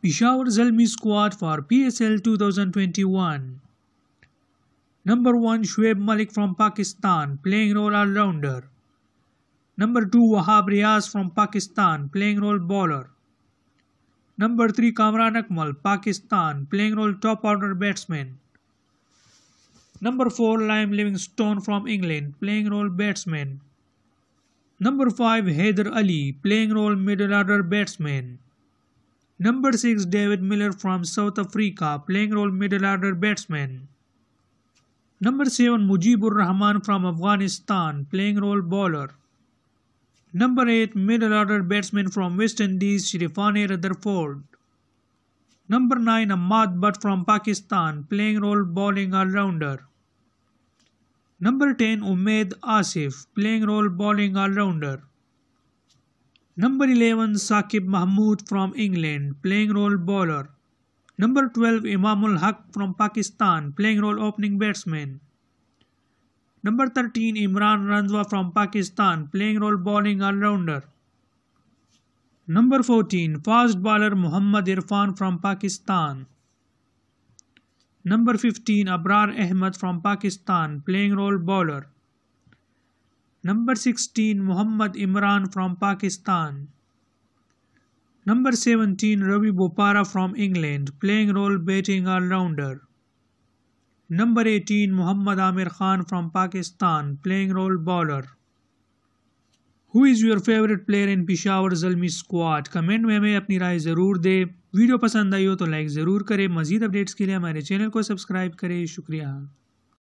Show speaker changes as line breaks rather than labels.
Peshawar Zalmi squad for PSL 2021. Number 1 Shoaib Malik from Pakistan playing role all-rounder. Number 2 Wahab Riaz from Pakistan playing role bowler. Number 3 Kamran Akmal Pakistan playing role top order batsman. Number 4 Lime Livingstone from England playing role batsman. Number 5 Heather Ali playing role middle order batsman. Number 6 David Miller from South Africa playing role middle order batsman. Number 7 Mujibur Rahman from Afghanistan playing role bowler. Number 8 middle order batsman from West Indies Shrifane Rutherford. Number 9 Ahmad Butt from Pakistan playing role bowling all-rounder. Number 10 Umed Asif playing role bowling all-rounder. Number 11 Saqib Mahmood from England playing role bowler. Number 12 Imamul Haq from Pakistan playing role opening batsman. Number 13 Imran Ranzwa from Pakistan playing role bowling all-rounder. Number 14 fast bowler Muhammad Irfan from Pakistan. Number 15 Abrar Ahmed from Pakistan playing role bowler. Number sixteen Mohammad Imran from Pakistan number seventeen Ravi Bopara from England playing role batting allrounder number eighteen Mohammad Aamir Khan from Pakistan playing role bowler who is your favourite player in Peshawar Zalmi squad comment में हमें अपनी राय ज़रूर दे video पसंद आई हो तो like ज़रूर करें मजीद updates के लिए हमारे चैनल को सब्सक्राइब करें शुक्रिया